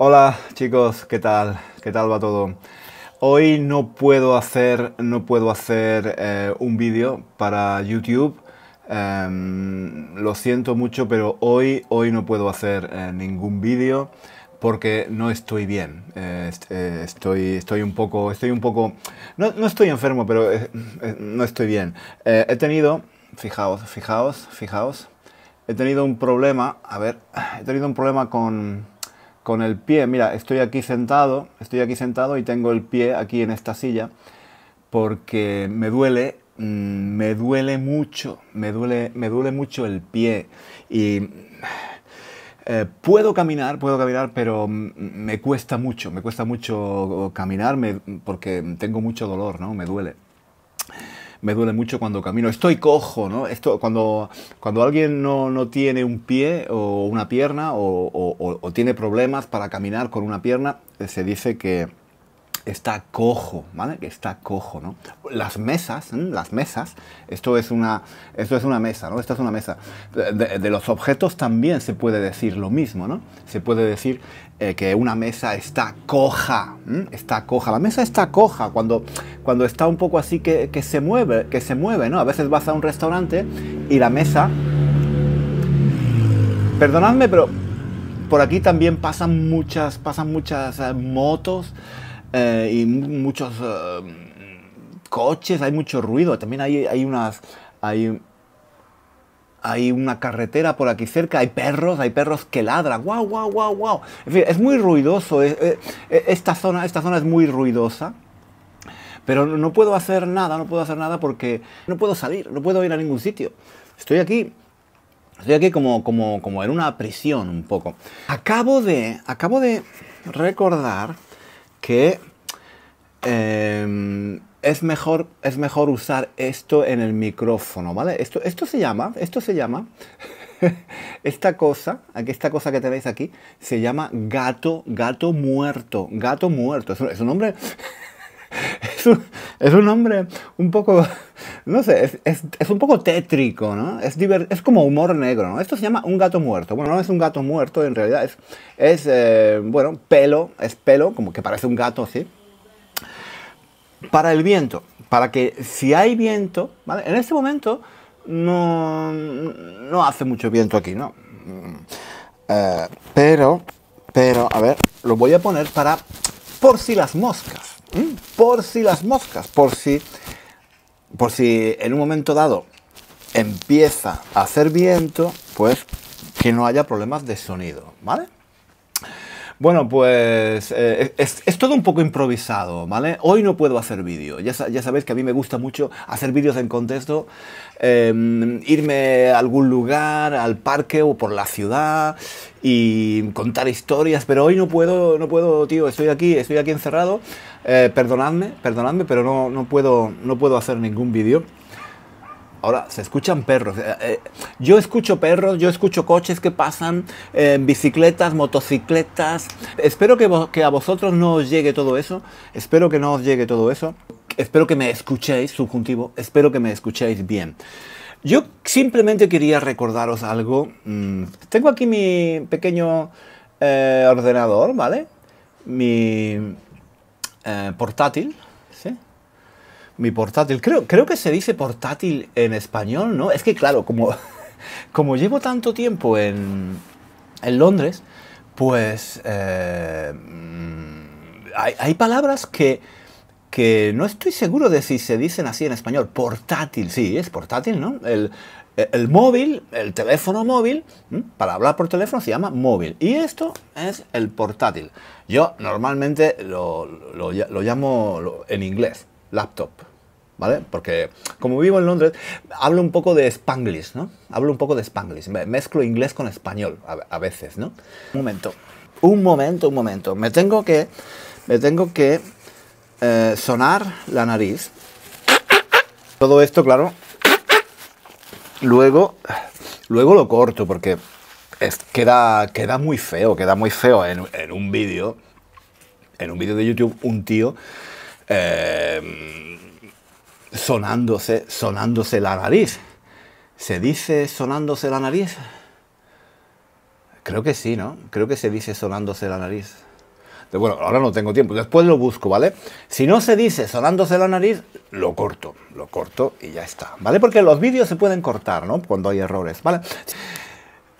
Hola chicos, ¿qué tal? ¿Qué tal va todo? Hoy no puedo hacer, no puedo hacer eh, un vídeo para YouTube. Em, lo siento mucho, pero hoy, hoy no puedo hacer eh, ningún vídeo porque no estoy bien. Eh, estoy, estoy un poco, estoy un poco, no estoy enfermo, pero no estoy bien. he tenido, fijaos, fijaos, fijaos, he tenido un problema, a ver, he tenido un problema con con el pie, mira, estoy aquí sentado, estoy aquí sentado y tengo el pie aquí en esta silla porque me duele, mm, me duele mucho, me duele, me duele mucho el pie y eh, puedo caminar, puedo caminar, pero me cuesta mucho, me cuesta mucho caminar porque tengo mucho dolor, ¿no? Me duele me duele mucho cuando camino. Estoy cojo, ¿no? Esto, cuando, cuando alguien no, no tiene un pie o una pierna o, o tiene problemas para caminar con una pierna, eh, se dice que está cojo, ¿vale? Que está cojo, ¿no? Las mesas, las mesas, esto es una, esto es una mesa, ¿no? Esta es una mesa. De, los objetos también se puede decir lo mismo, ¿no? Se puede decir eh, que una mesa está coja, está coja. La mesa está coja cuando, cuando está un poco así que, que se mueve, que se mueve, ¿no? A veces vas a un restaurante y la mesa... Perdonadme, pero por aquí también pasan muchas, pasan muchas eh, motos, eh, y muchos eh, coches, hay mucho ruido. También hay, hay unas. Hay, hay una carretera por aquí cerca, hay perros, hay perros que ladran, guau guau guau guau es muy ruidoso, eh, esta, zona, esta zona es muy ruidosa, pero no puedo hacer nada, no puedo hacer nada porque no puedo salir, no puedo ir a ningún sitio. Estoy aquí, estoy aquí como, como, como en una prisión un poco. Acabo de, acabo de recordar que em, es, mejor, es mejor usar esto en el micrófono, ¿vale? Esto, esto se llama, esto se llama, esta cosa, esta cosa que tenéis aquí, se llama gato, gato muerto, gato muerto. es un nombre... es un hombre un poco, no sé, es, un poco tétrico, ¿no? Es, es como humor negro, ¿no? Esto se llama un gato muerto. Bueno, no es un gato muerto, en realidad es, eh, bueno, pelo, es pelo, como que parece un gato, ¿sí? Para el viento, para que si hay viento, ¿vale? En este momento no, hace mucho viento aquí, ¿no? Mm. Eh, pero, pero, a ver, lo voy a poner para por si las moscas por si las moscas, por si, por si en un momento dado empieza a hacer viento, pues que no haya problemas de sonido, ¿vale? Bueno, pues eh, es, todo un poco improvisado, ¿vale? Hoy no puedo hacer vídeo. Ya, sabéis que a mí me gusta mucho hacer vídeos en contexto, em, irme a algún lugar, al parque o por la ciudad y contar historias, pero hoy no puedo, no puedo, tío, estoy aquí, estoy aquí encerrado eh, perdonadme, perdonadme, pero no, puedo, no puedo hacer ningún vídeo. Ahora, se escuchan perros. Eh, eh, yo escucho perros, yo escucho coches que pasan, bicicletas, motocicletas. Espero que, a vosotros no os llegue todo eso. Espero que no os llegue todo eso. Espero que me escuchéis, subjuntivo. Espero que me escuchéis bien. Yo simplemente quería recordaros algo. Mm, tengo aquí mi pequeño ordenador, ¿vale? Mi, eh, portátil, ¿sí? Mi portátil, creo, creo que se dice portátil en español, ¿no? Es que claro, como, como llevo tanto tiempo en, en Londres, pues eh, hay, hay, palabras que, que no estoy seguro de si se dicen así en español. Portátil, sí, es portátil, ¿no? El, eh, el móvil, el teléfono móvil, para hablar por teléfono se llama móvil. Y esto es el portátil. Yo normalmente lo, llamo en inglés, laptop. ¿Vale? Porque como vivo en Londres, hablo un poco de spanglish, ¿no? Hablo un poco de spanglish. Mezclo inglés con español a, veces, ¿no? Un momento. Un momento, un momento. Me tengo que, me tengo que eh, sonar la nariz. Todo esto, claro, Luego, luego lo corto porque queda, queda muy feo, queda muy feo en, un vídeo, en un vídeo de YouTube, un tío eh, sonándose, sonándose la nariz. ¿Se dice sonándose la nariz? Creo que sí, ¿no? Creo que se dice sonándose la nariz bueno, ahora no tengo tiempo, después lo busco, ¿vale? Si no se dice sonándose la nariz, lo corto, lo corto y ya está, ¿vale? Porque los vídeos se pueden cortar, ¿no? Cuando hay errores, ¿vale?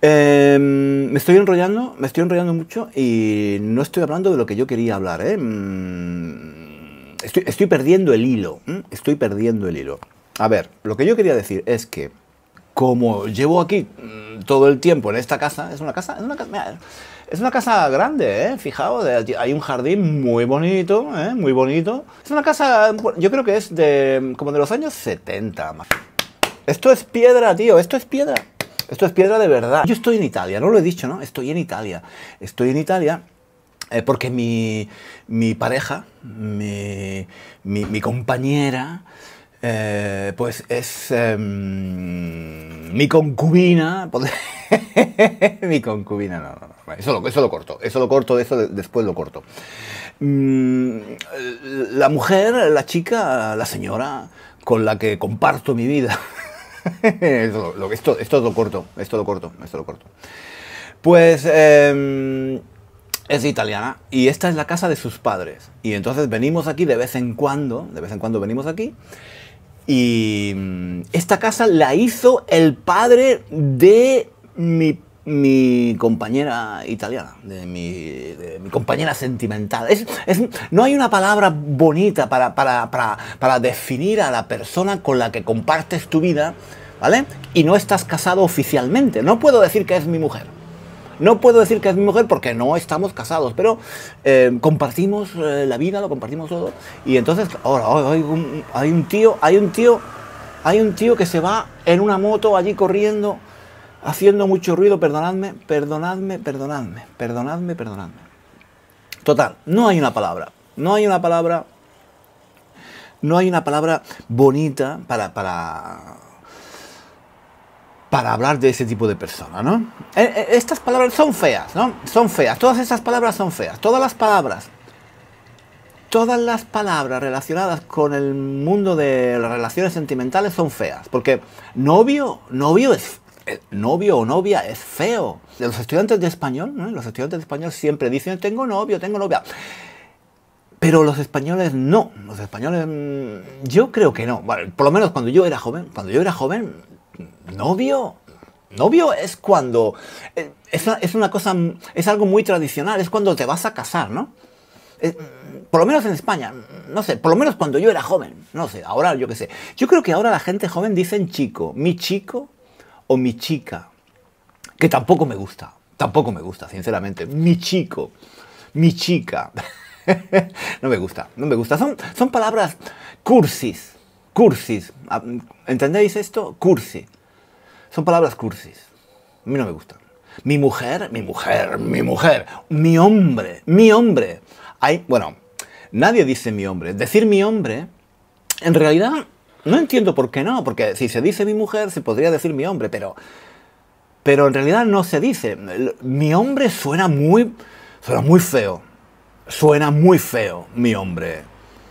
Em, me estoy enrollando, me estoy enrollando mucho y no estoy hablando de lo que yo quería hablar, ¿eh? Mm, estoy, perdiendo el hilo, estoy perdiendo el hilo. A ver, lo que yo quería decir es que como llevo aquí mm, todo el tiempo en esta casa, es una casa, es una casa, es una casa grande, ¿eh? Fijaos, hay un jardín muy bonito, ¿eh? Muy bonito. Es una casa, yo creo que es de como de los años 70. Esto es piedra, tío, esto es piedra. Esto es piedra de verdad. Yo estoy en Italia, no lo he dicho, ¿no? Estoy en Italia. Estoy en Italia eh, porque mi, mi pareja, mi, mi compañera, eh, pues es em, mi concubina. mi concubina, no, no, no. Eso lo, corto, eso lo corto, eso después lo corto. Mm, la mujer, la chica, la señora con la que comparto mi vida. esto, lo, esto, esto corto, esto lo corto, esto lo corto. Pues em, es italiana y esta es la casa de sus padres. Y entonces venimos aquí de vez en cuando, de vez en cuando venimos aquí y mm, esta casa la hizo el padre de mi, mi compañera italiana, de mi, mi compañera sentimental. Es, no hay una palabra bonita para definir a la persona con la que compartes tu vida, ¿vale? Y no estás casado oficialmente. No puedo decir que es mi mujer. No puedo decir que es mi mujer porque no estamos casados, pero eh, compartimos eh, la vida, lo compartimos todo. Y entonces, ahora, oh, hay un, hay un tío, hay un tío, hay un tío que se va en una moto allí corriendo, haciendo mucho ruido, perdonadme, perdonadme, perdonadme, perdonadme, perdonadme. Total, no hay una palabra, no hay una palabra, no hay una palabra bonita para para hablar de ese tipo de persona, ¿no? Eh, eh, estas palabras son feas, ¿no? Son feas, todas esas palabras son feas, todas las palabras, todas las palabras relacionadas con el mundo de las relaciones sentimentales son feas, porque novio, novio es, eh, novio o novia es feo. Los estudiantes de español, ¿no? los estudiantes de español siempre dicen, tengo novio, tengo novia. Pero los españoles no, los españoles mm, yo creo que no. Bueno, por lo menos cuando yo era joven, cuando yo era joven novio. Novio es cuando... Eh, es, una cosa... Es algo muy tradicional, es cuando te vas a casar, ¿no? Eh, por lo menos en España, no sé, por lo menos cuando yo era joven, no sé, ahora yo qué sé. Yo creo que ahora la gente joven dicen chico, mi chico o mi chica, que tampoco me gusta, tampoco me gusta, sinceramente, mi chico, mi chica. no me gusta, no me gusta. Son, son palabras cursis, cursis. Ah, ¿Entendéis esto? Cursi. Son palabras cursis. A mí no me gustan. Mi mujer, mi mujer, mi mujer, mi hombre, mi hombre. Hay, bueno, nadie dice mi hombre. Decir mi hombre, en realidad, no entiendo por qué no, porque si se dice mi mujer, se podría decir mi hombre, pero, pero en realidad no se dice. Mi hombre suena muy, suena muy feo. Suena muy feo, mi hombre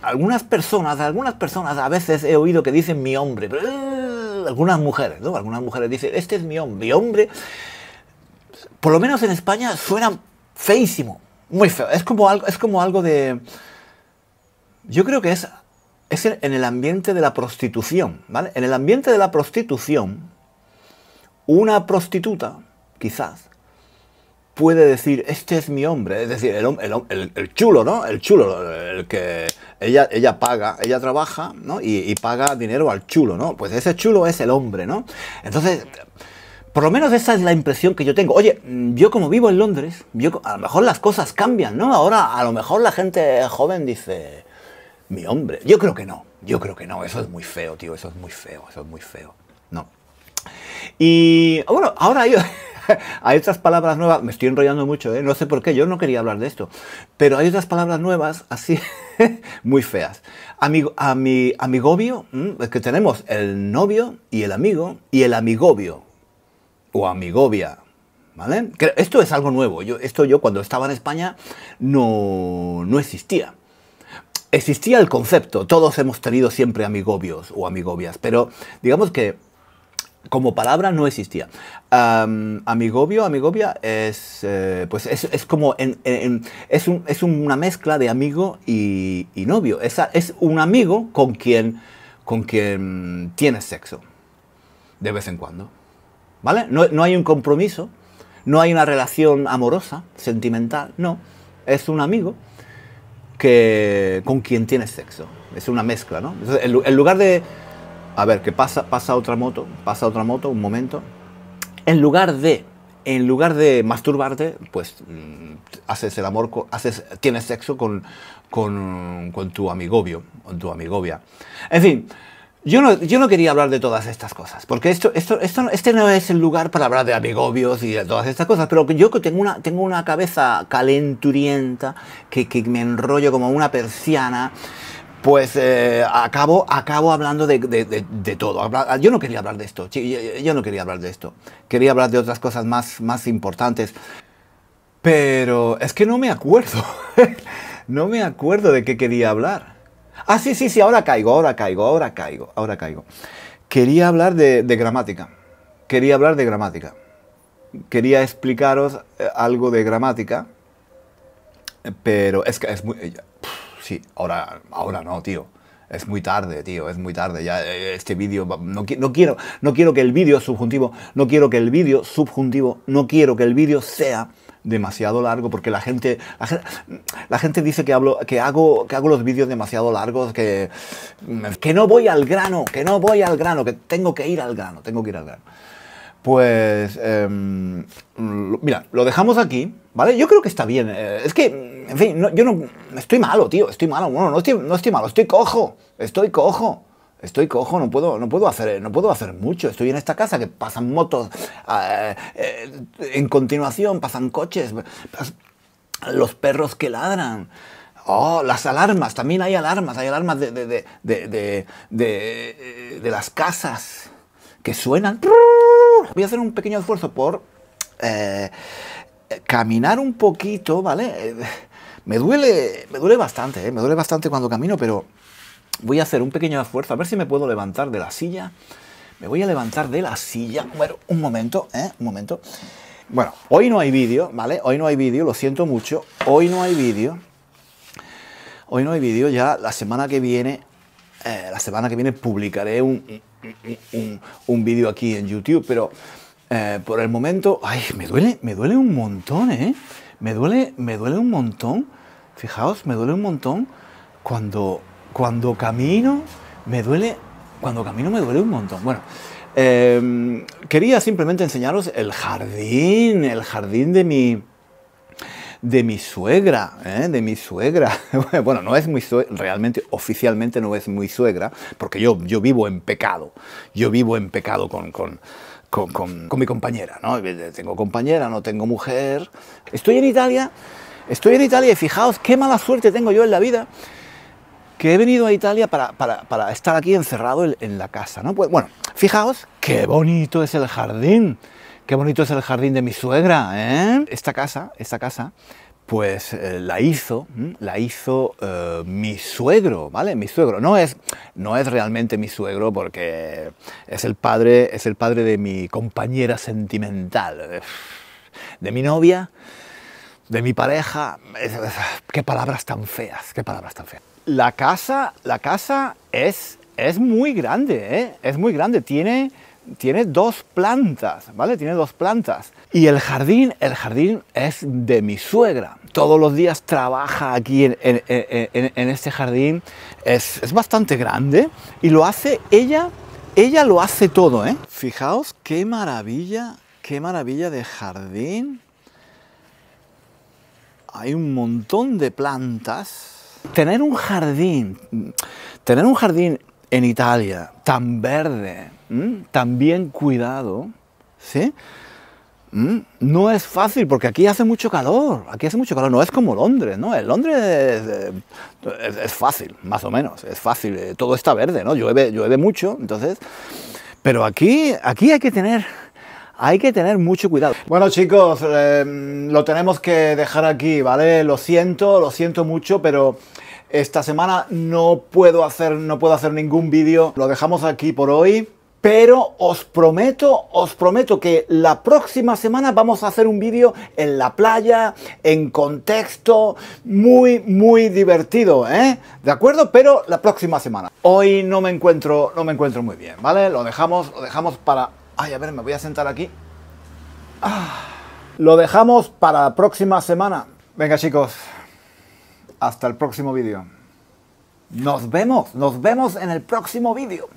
algunas personas, algunas personas a veces he oído que dicen mi hombre, eh, algunas mujeres, ¿no? Algunas mujeres dicen, este es mi hombre, mi hombre, por lo menos en España suena feísimo, muy feo, es como algo, es como algo de, yo creo que es, es en el ambiente de la prostitución, En el ambiente de la prostitución, una prostituta, quizás, puede decir, este es mi hombre, es decir, el, chulo, ¿no? El chulo, el que ella, ella paga, ella trabaja, ¿no? Y, paga dinero al chulo, ¿no? Pues ese chulo es el hombre, ¿no? Entonces, por lo menos esa es la impresión que yo tengo. Oye, mm, yo como vivo en Londres, yo, a lo mejor las cosas cambian, ¿no? Ahora a lo mejor la gente joven dice, mi hombre, yo creo que no, yo creo que no, eso es muy feo, tío, eso es muy feo, eso es muy feo, ¿no? Y bueno, ahora yo... hay otras palabras nuevas, me estoy enrollando mucho, ¿eh? no sé por qué, yo no quería hablar de esto, pero hay otras palabras nuevas así muy feas. Amigo, a mi amigobio, mm, es que tenemos el novio y el amigo y el amigobio o amigobia. ¿Vale? Esto es algo nuevo. Yo, esto yo cuando estaba en España no, no existía existía el concepto, todos hemos tenido siempre amigobios o amigobias, pero digamos que como palabra no existía. Amigovio, amigovia amigobia es, eh, pues es, como es, una mezcla de amigo y, novio. Es, es, un amigo con quien, con quien tienes sexo de vez en cuando. ¿Vale? No, hay un compromiso, no hay una relación amorosa, sentimental, no. Es un amigo que, con quien tienes sexo. Es una mezcla, ¿no? en lugar de a ver, que pasa, pasa otra moto, pasa otra moto, un momento. En lugar de, en lugar de masturbarte, pues mm, haces el amor, haces, tienes sexo con, con, con tu amigobio, con tu amigovia. En fin, yo no, yo no quería hablar de todas estas cosas, porque esto, esto, esto, este no es el lugar para hablar de amigobios y de todas estas cosas, pero yo que tengo una, tengo una cabeza calenturienta, que, que me enrollo como una persiana, pues eh, acabo, acabo hablando de, todo. Yo no quería hablar de esto, yo no quería hablar de esto. Quería hablar de otras cosas más, más importantes. Pero es que no me acuerdo. no me acuerdo de qué quería hablar. Ah, sí, sí, sí, ahora caigo, ahora caigo, ahora caigo, ahora caigo. Quería hablar de, gramática. Quería hablar de gramática. Quería explicaros eh, algo de gramática. Eh, pero es que es muy sí, ahora, ahora no, tío. Es muy tarde, tío, es muy tarde. Ya eh, este vídeo, no, quiero, no quiero que el vídeo subjuntivo, no quiero que el vídeo subjuntivo, no quiero que el vídeo sea demasiado largo porque la gente la, gente, dice que hablo que hago que hago los vídeos demasiado largos que mm, que no voy al grano que no voy al grano que tengo que ir al grano tengo que ir al grano pues em, mira lo dejamos aquí vale yo creo que está bien eh, es que en fin, yo no, estoy malo, tío, estoy malo, bueno, no estoy, malo, estoy cojo, estoy cojo estoy cojo, no puedo, no puedo hacer, no puedo hacer mucho. Estoy en esta casa que pasan motos ah, eh, en continuación, pasan coches, los perros que ladran. Oh, las alarmas, también hay alarmas, hay alarmas de, de, de, de, de las casas que suenan. Voy a hacer un pequeño esfuerzo por eh, caminar un poquito, ¿vale? Me duele, me duele bastante, ¿eh? me duele bastante cuando camino, pero voy a hacer un pequeño esfuerzo, a ver si me puedo levantar de la silla. Me voy a levantar de la silla. Bueno, un momento, ¿eh? Un momento. Bueno, hoy no hay vídeo, ¿vale? Hoy no hay vídeo, lo siento mucho. Hoy no hay vídeo. Hoy no hay vídeo, ya la semana que viene, eh, la semana que viene publicaré un, un, vídeo aquí en YouTube, pero eh, por el momento, ay, me duele, me duele un montón, ¿eh? Me duele, me duele un montón, fijaos, me duele un montón cuando, cuando camino, me duele, cuando camino me duele un montón. Bueno, em, quería simplemente enseñaros el jardín, el jardín de mi, de mi suegra, ¿eh? de mi suegra. bueno, no es muy suegra, realmente oficialmente no es muy suegra, porque yo, yo vivo en pecado, yo vivo en pecado con con, mi compañera. ¿no? Tengo compañera, no tengo mujer. Estoy en Italia, estoy en Italia y fijaos qué mala suerte tengo yo en la vida que he venido a Italia para, estar aquí encerrado en, la casa. ¿no? Pues, bueno, fijaos qué bonito es el jardín. Qué bonito es el jardín de mi suegra, ¿eh? Esta casa, esta casa pues eh, la hizo, la hizo eh, mi suegro, ¿vale? Mi suegro. No es, no es realmente mi suegro porque es el padre, es el padre de mi compañera sentimental, de mi novia, de mi pareja. Qué palabras tan feas, qué palabras tan feas. La casa, la casa es, es muy grande, ¿eh? Es muy grande, tiene tiene dos plantas, ¿vale? Tiene dos plantas. Y el jardín, el jardín es de mi suegra. Todos los días trabaja aquí en, este jardín. Es, es, bastante grande y lo hace ella, ella lo hace todo, ¿eh? Fijaos qué maravilla, qué maravilla de jardín. Hay un montón de plantas. Tener un jardín, tener un jardín en Italia, tan verde, tan bien cuidado, ¿sí? No es fácil porque aquí hace mucho calor, aquí hace mucho calor, no es como Londres, ¿no? En Londres eh, es, fácil, más o menos, es fácil, eh, todo está verde, ¿no? Llueve, llueve mucho, entonces... Pero aquí, aquí hay que tener hay que tener mucho cuidado. Bueno chicos, eh, lo tenemos que dejar aquí, ¿vale? Lo siento, lo siento mucho, pero esta semana no puedo hacer, no puedo hacer ningún vídeo. Lo dejamos aquí por hoy. Pero os prometo, os prometo que la próxima semana vamos a hacer un vídeo en la playa, en contexto, muy, muy divertido, ¿eh? ¿De acuerdo? Pero la próxima semana. Hoy no me encuentro, no me encuentro muy bien, ¿vale? Lo dejamos, lo dejamos para... Ay, a ver, me voy a sentar aquí. Ah, lo dejamos para la próxima semana. Venga, chicos. Hasta el próximo vídeo. Nos vemos, nos vemos en el próximo vídeo.